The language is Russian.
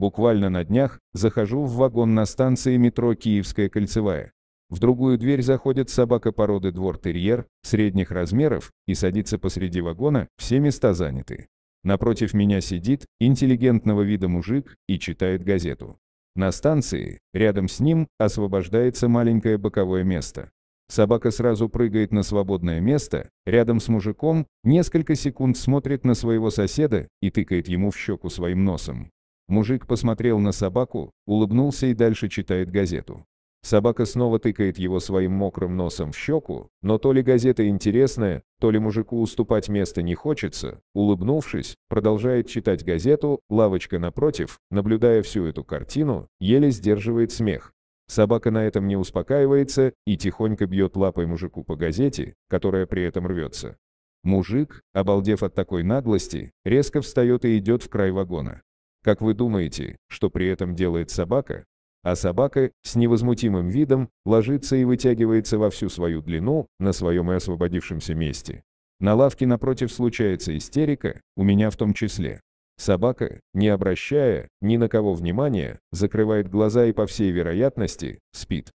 Буквально на днях захожу в вагон на станции метро Киевская кольцевая. В другую дверь заходит собака породы двор-терьер, средних размеров, и садится посреди вагона, все места заняты. Напротив меня сидит интеллигентного вида мужик и читает газету. На станции, рядом с ним, освобождается маленькое боковое место. Собака сразу прыгает на свободное место, рядом с мужиком, несколько секунд смотрит на своего соседа и тыкает ему в щеку своим носом. Мужик посмотрел на собаку, улыбнулся и дальше читает газету. Собака снова тыкает его своим мокрым носом в щеку, но то ли газета интересная, то ли мужику уступать место не хочется, улыбнувшись, продолжает читать газету, лавочка напротив, наблюдая всю эту картину, еле сдерживает смех. Собака на этом не успокаивается и тихонько бьет лапой мужику по газете, которая при этом рвется. Мужик, обалдев от такой наглости, резко встает и идет в край вагона. Как вы думаете, что при этом делает собака? А собака с невозмутимым видом ложится и вытягивается во всю свою длину на своем и освободившемся месте. На лавке напротив случается истерика, у меня в том числе. Собака, не обращая ни на кого внимания, закрывает глаза и, по всей вероятности, спит.